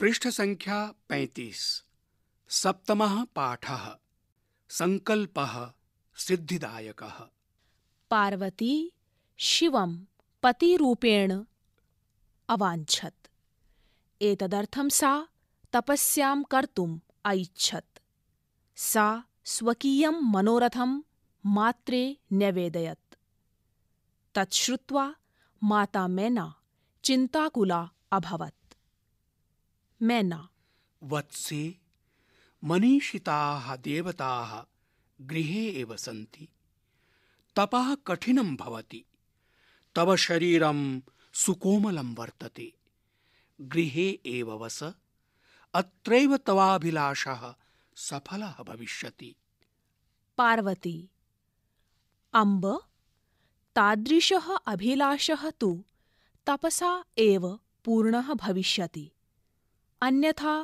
पृष्ठ संख्या पैतीस सप्तम पाठ संकल्प सिद्धिदायक पार्वती शिवं पतिरूपेण अवांछत एतदर्थं सा तपस्यां कर्तुम् ऐच्छत् सा स्वकीयं मनोरथं मात्रे न्यवेदयत् तच्छ्रुत्वा माता मैना चिंताकुला अभवत मैना वत्से मनीषिता देवता गृहे एव सन्ति तपः तव शरीर सुकोमलं वर्तते गृहे एव वस अत्रैव तवाभिलाषः सफलः भविष्यति पार्वती अम्ब तादृशः अभिलाषः तु तपसा एव पूर्णः भविष्यति अन्यथा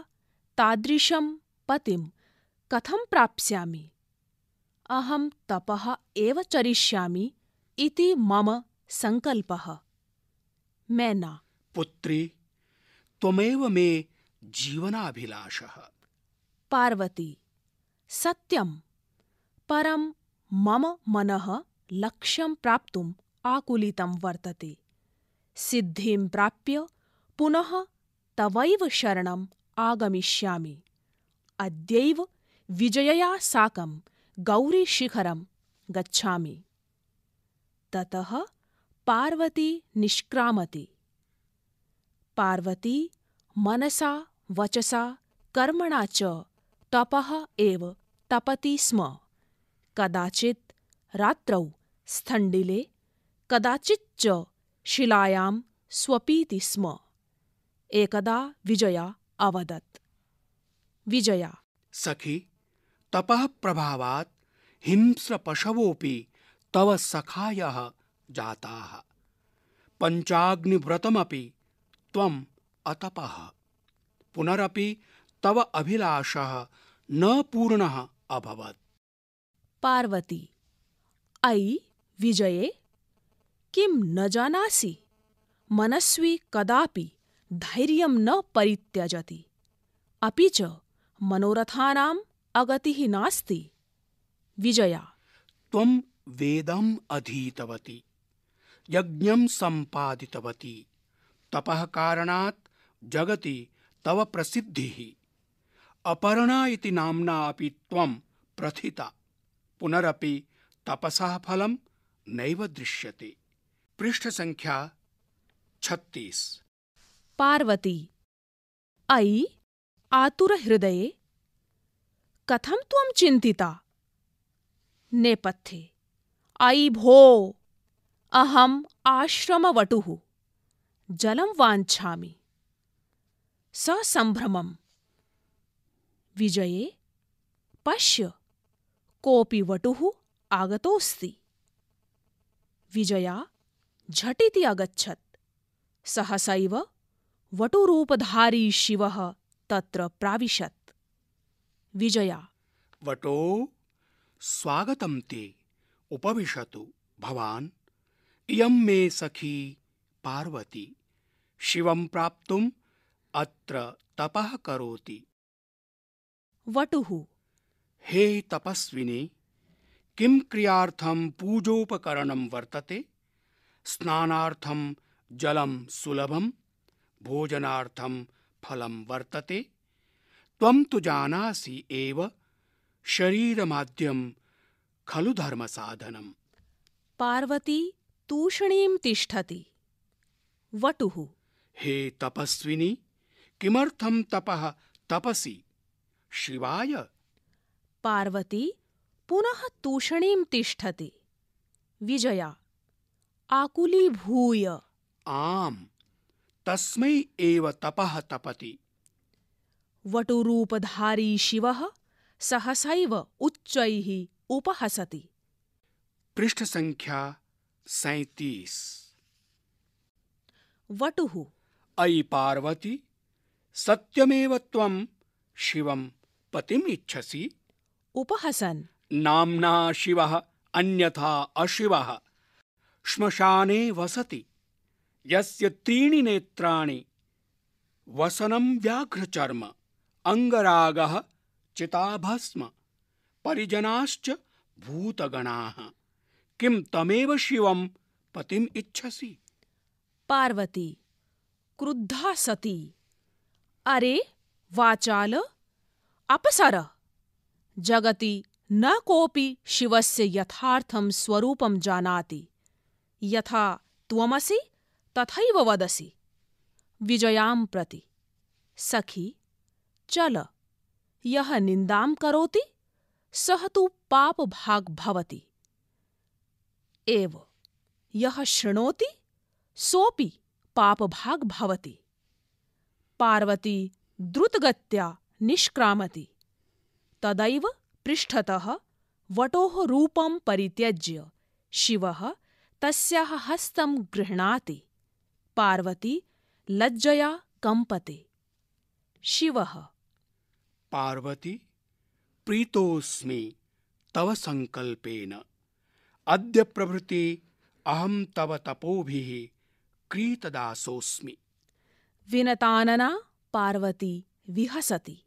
तादृशं पतिं कथं प्राप्स्यामि अहं तपः एव चरिष्यामि इति मम सङ्कल्पः मैना पुत्री त्वमेव मे जीवनाभिलाषः पार्वती सत्यं परं मम मनः लक्ष्यं प्राप्तुम् आकुलितं वर्तते सिद्धिं प्राप्य पुनः तवैव शरणम् आगमिष्यामि अद्यैव विजयया साकं गौरीशिखरं गच्छामि ततः पार्वती निष्क्रामति पार्वती मनसा वचसा कर्मणा च तपः एव तपति स्म कदाचित् रात्रौ स्थण्डिले कदाचिच्च शिलायां स्वपिति स्म एकदा विजया अवदत् विजया सखि तपः प्रभावात् हिंस्रपशवोऽपि तव सखायः जाताः पञ्चाग्निव्रतमपि त्वम् अतपः पुनरपि तव अभिलाषः न पूर्णः अभवत् पार्वती अयि विजये किं न जानासि मनस्वी कदापि धैर्य न परित्यजति अपि च मनोरथानाम् अगतिः नास्ति विजया त्वं वेदम् अधीतवती यज्ञं सम्पादितवती तपः कारणात् जगति तव प्रसिद्धिः अपर्णा इति नाम्ना अपि त्वं प्रथिता पुनरपि तपसः फलं नैव दृश्यते पृष्ठसङ्ख्या छत्तीस पार्वती अयि आतुरहृदये कथं त्वं चिन्तिता नेपथ्ये अयि भो अहम् आश्रमवटुः जलं वाञ्छामि ससम्भ्रमम् विजये पश्य कोऽपि वटुः आगतोऽस्ति विजया झटिति अगच्छत् सहसैव वटुरूपधारी शिव तत्र प्राविशत् विजया वटो स्वागत ते उपविशतु भवान इयं मे सखी पार्वती शिवं प्राप्तुम् अत्र तपः करोति वटुः हे तपस्विने किं क्रियार्थं पूजोपकरणं वर्तते स्नानार्थं जलं सुलभम् भोजनार्थम फलम वर्तते त्वं तु जानासि एव शरीरमाद्यं खलु धर्मसाधनम् पार्वती तूष्णीं तिष्ठति वटुः हे तपस्विनी किमर्थं तपः तपसि शिवाय पार्वती पुनः तूषणीं तिष्ठति विजया भूय आम् तस्मै एव तपः तपति वटुरूपधारी शिवः सहसैव उच्चैः उपहसति पृष्ठ संख्या सैतीस वटुः अयि पार्वती सत्यमेव त्वं शिवं पतिम् इच्छसि उपहसन् नाम्ना शिवः अन्यथा अशिवः श्मशाने वसति यस्य त्रीणि नेत्राणि वसनं व्याघ्रचर्म अंगराग चिताभस्म परिजनाश्च भूतगणा किं तमेव शिवं पतिम् इच्छसि पार्वती क्रुद्धा सती अरे वाचाल अपसर जगति न कोऽपि शिवस्य यथार्थं स्वरूपं जानाति यथा त्वमसि तथैव वदसि विजयां प्रति सखी चल यः निन्दां करोति सः तु पापभाग् भवति एव यः शृणोति सोऽपि पापभाग् भवति पार्वती द्रुतगत्या निष्क्रामति तदैव पृष्ठतः वटोः रूपं परित्यज्य शिवः तस्याः हस्तं गृह्णाति पार्वती लज्जया कंपते शिव पार्वती प्रीतोस्मि तव संकल्पेन अद्य प्रभृति अहम तव तपोभि क्रीतदासोस्मि विनतानना पार्वती विहसति